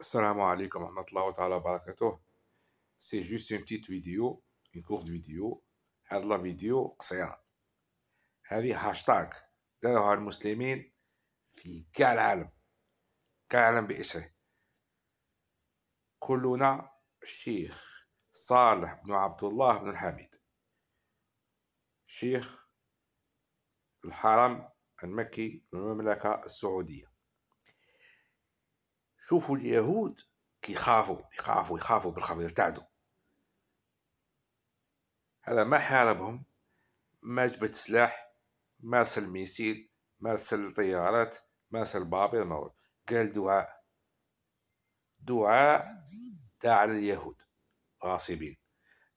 السلام عليكم ورحمة الله تعالى وبركاته سي جوست اون بتيت فيديو اون كورت فيديو هاد لا فيديو قصيرة هذه هاشتاغ داروها المسلمين في كاع العالم كاع العالم باسره كلنا الشيخ صالح بن عبد الله بن الحميد شيخ الحرم المكي للمملكة السعودية شوفوا اليهود خافوا يخافوا يخافوا بالخوف يرتعدوا هذا ما حاربهم ما جبت سلاح ما ارسل ميسيل ما ارسل طيارات ما ارسل بابير ما قال دعاء دعاء تاع اليهود غاصبين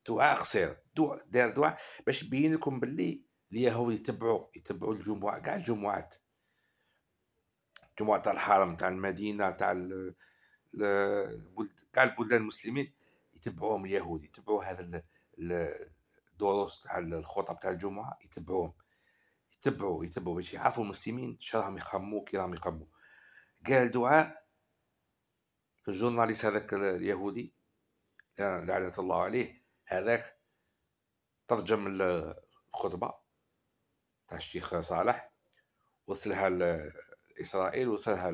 دعاء خسير دعاء دار دعاء باش يبين لكم باللي اليهود يتبعوا يتبعوا الجمعة كاع الجمعات الجمعة تاع الحرم تاع المدينة تاع تاع البلدان المسلمين يتبعوهم اليهود يتبعو هذا الدروس تاع الخطب تاع الجمعة يتبعوهم يتبعو يتبعو باش يعرفوا المسلمين شراهم يخمو كي راهم يخمو قال دعاء الجورناليست هذاك اليهودي لعنة الله عليه هذاك ترجم الخطبة تاع الشيخ صالح وصلها إسرائيل وصلها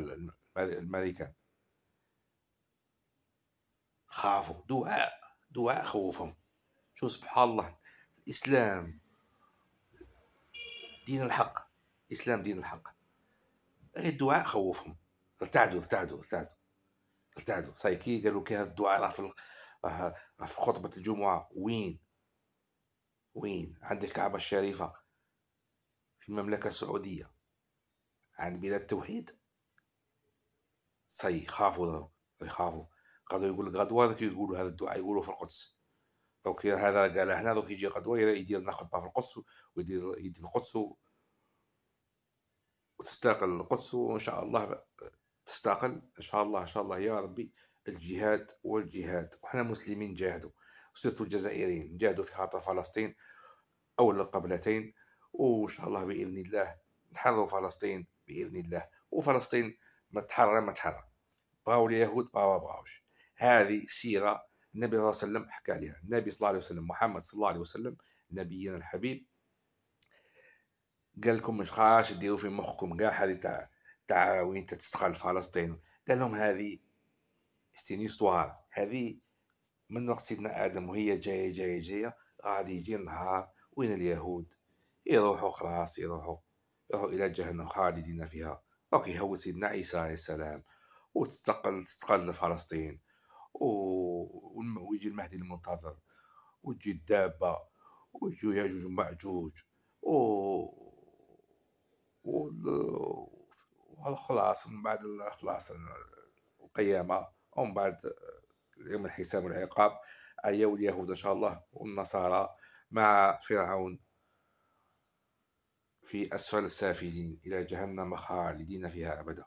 الملكة خافوا دعاء دعاء خوفهم شو سبحان الله الإسلام دين الحق الإسلام دين الحق غير الدعاء خوفهم ارتعدوا ارتعدوا ارتعدوا ارتعدوا سايكي قالوا كي هذا الدعاء راه في راه في خطبة الجمعة وين وين عند الكعبة الشريفة في المملكة السعودية عن بلاد التوحيد سيخافوا يخافوا غدوة يقول لك غدوة يقولوا هذا الدعاء يقولوا في القدس دوك هذا قال هنا دوك يجي غدوة يدير لنا خطبة في القدس ويدير يدي في القدس وتستقل القدس وإن شاء الله تستقل إن شاء الله إن شاء الله يا ربي الجهاد والجهاد وحنا مسلمين جاهدوا سيرت الجزائريين جاهدوا في خاطر فلسطين أو القبلتين وإن شاء الله بإذن الله نحرروا فلسطين باذن الله وفلسطين ما تحرر ما تحرر بغاو اليهود ما بغاوش هذه سيره النبي صلى الله عليه وسلم حكى عليها النبي صلى الله عليه وسلم محمد صلى الله عليه وسلم نبينا الحبيب قال لكم مش خاش ديروا في مخكم كاع هذه تاع تاع وين تستقل فلسطين قال لهم هذه استنيستوار هذه من وقت سيدنا ادم وهي جايه جايه جايه غادي يجي النهار وين اليهود يروحوا خلاص يروحوا روحوا الى جهنم خالدين فيها اوكي هو سيدنا عيسى عليه السلام وتستقل تستقل لفلسطين ويجي المهدي المنتظر وتجي الدابه ويجو ياجوج وماجوج و و... والخلاص من بعد الخلاص القيامه ومن بعد يوم الحساب والعقاب أيوا اليهود إن شاء الله والنصارى مع فرعون في أسفل السافلين إلى جهنم خالدين فيها أبدا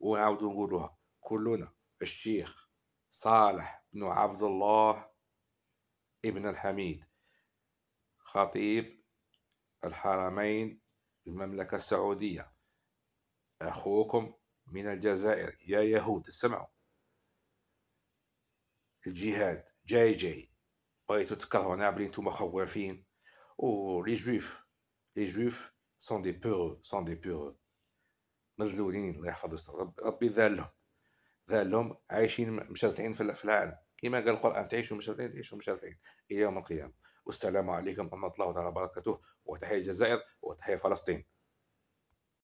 ونعود نقولها كلنا الشيخ صالح بن عبد الله ابن الحميد خطيب الحرمين المملكة السعودية أخوكم من الجزائر يا يهود سمعوا الجهاد جاي جاي بغيتو تكرهونا بلي نتوما خوافين و لي جويف لي جويف سون دي بيرو سون دي بيرو مذلولين الله يحفظ رب ربي ذالهم ذالهم عايشين مشرتين في العالم كما قال القران تعيشوا مشرتين تعيشوا مشرتين الى يوم القيامه والسلام عليكم ورحمه الله تعالى وبركاته وتحيه الجزائر وتحيه فلسطين